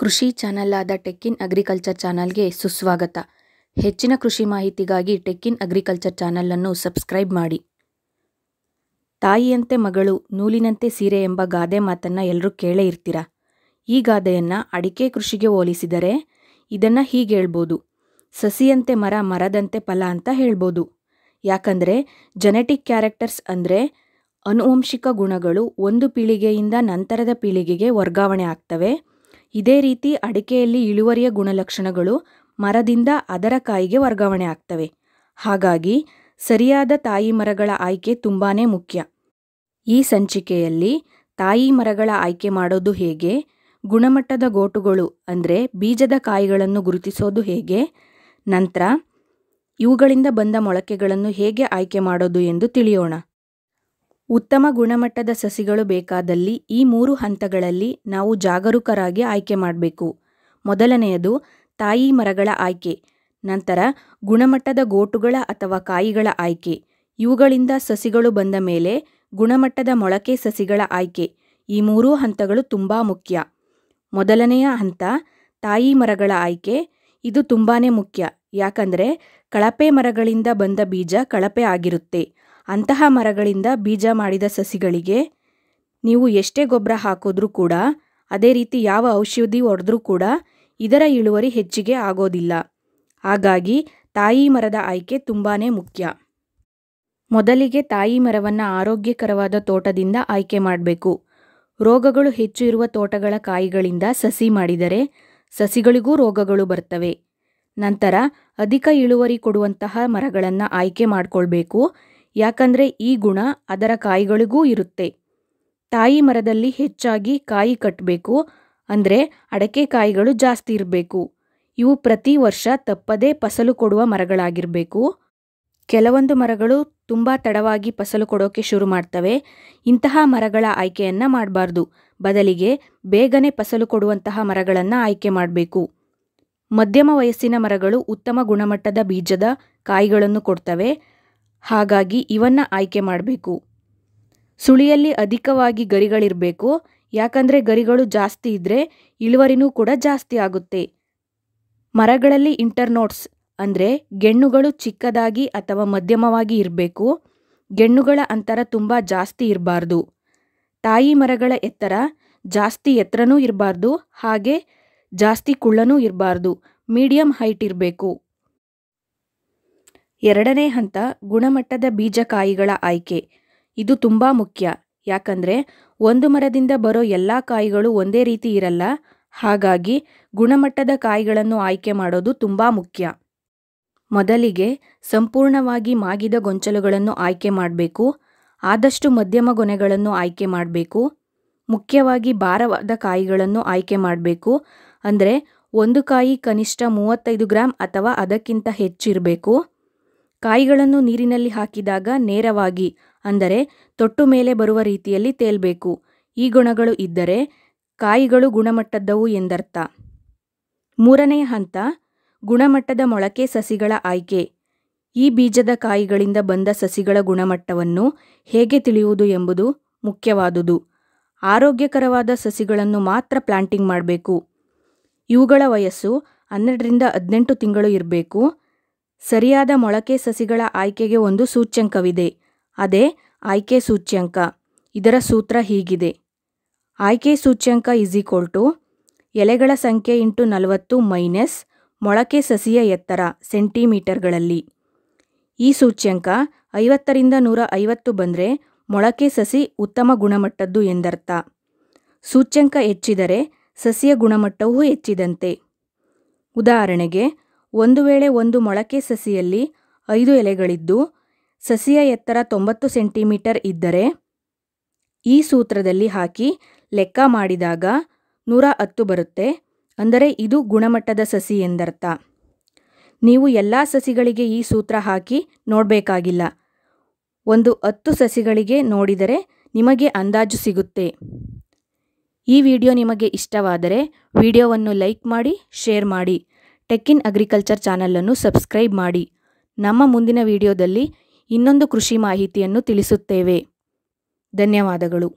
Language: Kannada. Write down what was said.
ಕೃಷಿ ಚಾನಲ್ ಆದ ಟೆಕ್ಕಿನ್ ಅಗ್ರಿಕಲ್ಚರ್ ಚಾನಲ್ಗೆ ಸುಸ್ವಾಗತ ಹೆಚ್ಚಿನ ಕೃಷಿ ಮಾಹಿತಿಗಾಗಿ ಟೆಕ್ಕಿನ್ ಅಗ್ರಿಕಲ್ಚರ್ ಚಾನಲನ್ನು ಸಬ್ಸ್ಕ್ರೈಬ್ ಮಾಡಿ ತಾಯಿಯಂತೆ ಮಗಳು ನೂಲಿನಂತೆ ಸೀರೆ ಎಂಬ ಗಾದೆ ಮಾತನ್ನು ಎಲ್ಲರೂ ಕೇಳೇ ಇರ್ತೀರ ಈ ಗಾದೆಯನ್ನು ಅಡಿಕೆ ಕೃಷಿಗೆ ಹೋಲಿಸಿದರೆ ಇದನ್ನು ಹೀಗೆ ಹೇಳ್ಬೋದು ಸಸಿಯಂತೆ ಮರ ಮರದಂತೆ ಫಲ ಅಂತ ಹೇಳ್ಬೋದು ಯಾಕಂದರೆ ಜೆನೆಟಿಕ್ ಕ್ಯಾರೆಕ್ಟರ್ಸ್ ಅಂದರೆ ಅನುವಂಶಿಕ ಗುಣಗಳು ಒಂದು ಪೀಳಿಗೆಯಿಂದ ನಂತರದ ಪೀಳಿಗೆಗೆ ವರ್ಗಾವಣೆ ಆಗ್ತವೆ ಇದೇ ರೀತಿ ಅಡಿಕೆಯಲ್ಲಿ ಇಳುವರಿಯ ಗುಣಲಕ್ಷಣಗಳು ಮರದಿಂದ ಅದರ ಕಾಯಿಗೆ ವರ್ಗಾವಣೆ ಆಗ್ತವೆ ಹಾಗಾಗಿ ಸರಿಯಾದ ತಾಯಿ ಮರಗಳ ಆಯ್ಕೆ ತುಂಬಾ ಮುಖ್ಯ ಈ ಸಂಚಿಕೆಯಲ್ಲಿ ತಾಯಿ ಮರಗಳ ಆಯ್ಕೆ ಮಾಡೋದು ಹೇಗೆ ಗುಣಮಟ್ಟದ ಗೋಟುಗಳು ಅಂದರೆ ಬೀಜದ ಕಾಯಿಗಳನ್ನು ಗುರುತಿಸೋದು ಹೇಗೆ ನಂತರ ಇವುಗಳಿಂದ ಬಂದ ಮೊಳಕೆಗಳನ್ನು ಹೇಗೆ ಆಯ್ಕೆ ಮಾಡೋದು ಎಂದು ತಿಳಿಯೋಣ ಉತ್ತಮ ಗುಣಮಟ್ಟದ ಸಸಿಗಳು ಬೇಕಾದಲ್ಲಿ ಈ ಮೂರು ಹಂತಗಳಲ್ಲಿ ನಾವು ಜಾಗರೂಕರಾಗಿ ಆಯ್ಕೆ ಮಾಡಬೇಕು ಮೊದಲನೆಯದು ತಾಯಿ ಮರಗಳ ಆಯ್ಕೆ ನಂತರ ಗುಣಮಟ್ಟದ ಗೋಟುಗಳ ಅಥವಾ ಕಾಯಿಗಳ ಆಯ್ಕೆ ಇವುಗಳಿಂದ ಸಸಿಗಳು ಬಂದ ಮೇಲೆ ಗುಣಮಟ್ಟದ ಮೊಳಕೆ ಸಸಿಗಳ ಆಯ್ಕೆ ಈ ಮೂರೂ ಹಂತಗಳು ತುಂಬ ಮುಖ್ಯ ಮೊದಲನೆಯ ಹಂತ ತಾಯಿ ಮರಗಳ ಆಯ್ಕೆ ಇದು ತುಂಬಾ ಮುಖ್ಯ ಯಾಕಂದರೆ ಕಳಪೆ ಮರಗಳಿಂದ ಬಂದ ಬೀಜ ಕಳಪೆ ಆಗಿರುತ್ತೆ ಅಂತಹ ಮರಗಳಿಂದ ಬೀಜ ಮಾಡಿದ ಸಸಿಗಳಿಗೆ ನೀವು ಎಷ್ಟೇ ಗೊಬ್ಬರ ಹಾಕಿದ್ರೂ ಕೂಡ ಅದೇ ರೀತಿ ಯಾವ ಔಷಧಿ ಹೊಡೆದ್ರೂ ಕೂಡ ಇದರ ಇಳುವರಿ ಹೆಚ್ಚಿಗೆ ಆಗೋದಿಲ್ಲ ಹಾಗಾಗಿ ತಾಯಿ ಮರದ ಆಯ್ಕೆ ತುಂಬಾ ಮುಖ್ಯ ಮೊದಲಿಗೆ ತಾಯಿ ಮರವನ್ನು ಆರೋಗ್ಯಕರವಾದ ತೋಟದಿಂದ ಆಯ್ಕೆ ಮಾಡಬೇಕು ರೋಗಗಳು ಹೆಚ್ಚು ಇರುವ ತೋಟಗಳ ಕಾಯಿಗಳಿಂದ ಸಸಿ ಮಾಡಿದರೆ ಸಸಿಗಳಿಗೂ ರೋಗಗಳು ಬರ್ತವೆ ನಂತರ ಅಧಿಕ ಇಳುವರಿ ಕೊಡುವಂತಹ ಮರಗಳನ್ನು ಆಯ್ಕೆ ಮಾಡಿಕೊಳ್ಬೇಕು ಯಾಕಂದರೆ ಈ ಗುಣ ಅದರ ಕಾಯಿಗಳಿಗೂ ಇರುತ್ತೆ ತಾಯಿ ಮರದಲ್ಲಿ ಹೆಚ್ಚಾಗಿ ಕಾಯಿ ಕಟ್ಟಬೇಕು ಅಂದರೆ ಅಡಕೆ ಕಾಯಿಗಳು ಜಾಸ್ತಿ ಇರಬೇಕು ಇವು ಪ್ರತಿ ವರ್ಷ ತಪ್ಪದೇ ಫಸಲು ಕೊಡುವ ಮರಗಳಾಗಿರಬೇಕು ಕೆಲವೊಂದು ಮರಗಳು ತುಂಬ ತಡವಾಗಿ ಫಸಲು ಕೊಡೋಕೆ ಶುರು ಮಾಡ್ತವೆ ಇಂತಹ ಮರಗಳ ಆಯ್ಕೆಯನ್ನು ಮಾಡಬಾರ್ದು ಬದಲಿಗೆ ಬೇಗನೆ ಫಸಲು ಕೊಡುವಂತಹ ಮರಗಳನ್ನು ಆಯ್ಕೆ ಮಾಡಬೇಕು ಮಧ್ಯಮ ವಯಸ್ಸಿನ ಮರಗಳು ಉತ್ತಮ ಗುಣಮಟ್ಟದ ಬೀಜದ ಕಾಯಿಗಳನ್ನು ಕೊಡ್ತವೆ ಹಾಗಾಗಿ ಇವನ್ನು ಆಯ್ಕೆ ಮಾಡಬೇಕು ಸುಳಿಯಲ್ಲಿ ಅಧಿಕವಾಗಿ ಗರಿಗಳಿರಬೇಕು ಯಾಕಂದರೆ ಗರಿಗಳು ಜಾಸ್ತಿ ಇದ್ದರೆ ಇಳುವರಿನೂ ಕೂಡ ಜಾಸ್ತಿ ಆಗುತ್ತೆ ಮರಗಳಲ್ಲಿ ಇಂಟರ್ನೋಟ್ಸ್ ಅಂದರೆ ಗೆಣ್ಣುಗಳು ಚಿಕ್ಕದಾಗಿ ಅಥವಾ ಮಧ್ಯಮವಾಗಿ ಇರಬೇಕು ಗೆಣ್ಣುಗಳ ಅಂತರ ತುಂಬ ಜಾಸ್ತಿ ಇರಬಾರ್ದು ತಾಯಿ ಮರಗಳ ಎತ್ತರ ಜಾಸ್ತಿ ಎತ್ತರನೂ ಇರಬಾರ್ದು ಹಾಗೆ ಜಾಸ್ತಿ ಕುಳ್ಳನೂ ಇರಬಾರ್ದು ಮೀಡಿಯಂ ಹೈಟ್ ಇರಬೇಕು ಎರಡನೇ ಹಂತ ಗುಣಮಟ್ಟದ ಬೀಜಕಾಯಿಗಳ ಆಯ್ಕೆ ಇದು ತುಂಬ ಮುಖ್ಯ ಯಾಕಂದರೆ ಒಂದು ಮರದಿಂದ ಬರೋ ಎಲ್ಲ ಕಾಯಿಗಳು ಒಂದೇ ರೀತಿ ಇರಲ್ಲ ಹಾಗಾಗಿ ಗುಣಮಟ್ಟದ ಕಾಯಿಗಳನ್ನು ಆಯ್ಕೆ ಮಾಡೋದು ತುಂಬ ಮುಖ್ಯ ಮೊದಲಿಗೆ ಸಂಪೂರ್ಣವಾಗಿ ಮಾಗಿದ ಗೊಂಚಲುಗಳನ್ನು ಆಯ್ಕೆ ಮಾಡಬೇಕು ಆದಷ್ಟು ಮಧ್ಯಮ ಗೊನೆಗಳನ್ನು ಆಯ್ಕೆ ಮಾಡಬೇಕು ಮುಖ್ಯವಾಗಿ ಭಾರವಾದ ಕಾಯಿಗಳನ್ನು ಆಯ್ಕೆ ಮಾಡಬೇಕು ಅಂದರೆ ಒಂದು ಕಾಯಿ ಕನಿಷ್ಠ ಮೂವತ್ತೈದು ಗ್ರಾಮ್ ಅಥವಾ ಅದಕ್ಕಿಂತ ಹೆಚ್ಚಿರಬೇಕು ಕಾಯಿಗಳನ್ನು ನೀರಿನಲ್ಲಿ ಹಾಕಿದಾಗ ನೇರವಾಗಿ ಅಂದರೆ ತೊಟ್ಟು ಮೇಲೆ ಬರುವ ರೀತಿಯಲ್ಲಿ ತೇಲ್ಬೇಕು ಈ ಗುಣಗಳು ಇದ್ದರೆ ಕಾಯಿಗಳು ಗುಣಮಟ್ಟದ್ದವು ಎಂದರ್ಥ ಮೂರನೆಯ ಹಂತ ಗುಣಮಟ್ಟದ ಮೊಳಕೆ ಸಸಿಗಳ ಆಯ್ಕೆ ಈ ಬೀಜದ ಕಾಯಿಗಳಿಂದ ಬಂದ ಸಸಿಗಳ ಗುಣಮಟ್ಟವನ್ನು ಹೇಗೆ ತಿಳಿಯುವುದು ಎಂಬುದು ಮುಖ್ಯವಾದುದು ಆರೋಗ್ಯಕರವಾದ ಸಸಿಗಳನ್ನು ಮಾತ್ರ ಪ್ಲಾಂಟಿಂಗ್ ಮಾಡಬೇಕು ಇವುಗಳ ವಯಸ್ಸು ಹನ್ನೆರಡರಿಂದ ಹದಿನೆಂಟು ತಿಂಗಳು ಇರಬೇಕು ಸರಿಯಾದ ಮೊಳಕೆ ಸಸಿಗಳ ಆಯ್ಕೆಗೆ ಒಂದು ಸೂಚ್ಯಂಕವಿದೆ ಅದೇ ಆಯ್ಕೆ ಸೂಚ್ಯಂಕ ಇದರ ಸೂತ್ರ ಹೀಗಿದೆ ಆಯ್ಕೆ ಸೂಚ್ಯಂಕ ಇಸ್ ಈಕ್ವಲ್ ಟು ಎಲೆಗಳ ಸಂಖ್ಯೆ ಇಂಟು ನಲವತ್ತು ಮೈನಸ್ ಮೊಳಕೆ ಸಸಿಯ ಎತ್ತರ ಸೆಂಟಿಮೀಟರ್ಗಳಲ್ಲಿ ಈ ಸೂಚ್ಯಂಕ ಐವತ್ತರಿಂದ ನೂರ ಐವತ್ತು ಬಂದರೆ ಮೊಳಕೆ ಸಸಿ ಉತ್ತಮ ಗುಣಮಟ್ಟದ್ದು ಎಂದರ್ಥ ಸೂಚ್ಯಂಕ ಹೆಚ್ಚಿದರೆ ಸಸಿಯ ಗುಣಮಟ್ಟವೂ ಹೆಚ್ಚಿದಂತೆ ಉದಾಹರಣೆಗೆ ಒಂದು ವೇಳೆ ಒಂದು ಮೊಳಕೆ ಸಸಿಯಲ್ಲಿ ಐದು ಎಲೆಗಳಿದ್ದು ಸಸಿಯ ಎತ್ತರ ತೊಂಬತ್ತು ಸೆಂಟಿಮೀಟರ್ ಇದ್ದರೆ ಈ ಸೂತ್ರದಲ್ಲಿ ಹಾಕಿ ಲೆಕ್ಕ ಮಾಡಿದಾಗ ನೂರ ಹತ್ತು ಬರುತ್ತೆ ಅಂದರೆ ಇದು ಗುಣಮಟ್ಟದ ಸಸಿ ಎಂದರ್ಥ ನೀವು ಎಲ್ಲ ಸಸಿಗಳಿಗೆ ಈ ಸೂತ್ರ ಹಾಕಿ ನೋಡಬೇಕಾಗಿಲ್ಲ ಒಂದು ಹತ್ತು ಸಸಿಗಳಿಗೆ ನೋಡಿದರೆ ನಿಮಗೆ ಅಂದಾಜು ಸಿಗುತ್ತೆ ಈ ವಿಡಿಯೋ ನಿಮಗೆ ಇಷ್ಟವಾದರೆ ವಿಡಿಯೋವನ್ನು ಲೈಕ್ ಮಾಡಿ ಶೇರ್ ಮಾಡಿ ಟೆಕ್ಕಿನ್ ಅಗ್ರಿಕಲ್ಚರ್ ಚಾನಲನ್ನು ಸಬ್ಸ್ಕ್ರೈಬ್ ಮಾಡಿ ನಮ್ಮ ಮುಂದಿನ ವಿಡಿಯೋದಲ್ಲಿ ಇನ್ನೊಂದು ಕೃಷಿ ಮಾಹಿತಿಯನ್ನು ತಿಳಿಸುತ್ತೇವೆ ಧನ್ಯವಾದಗಳು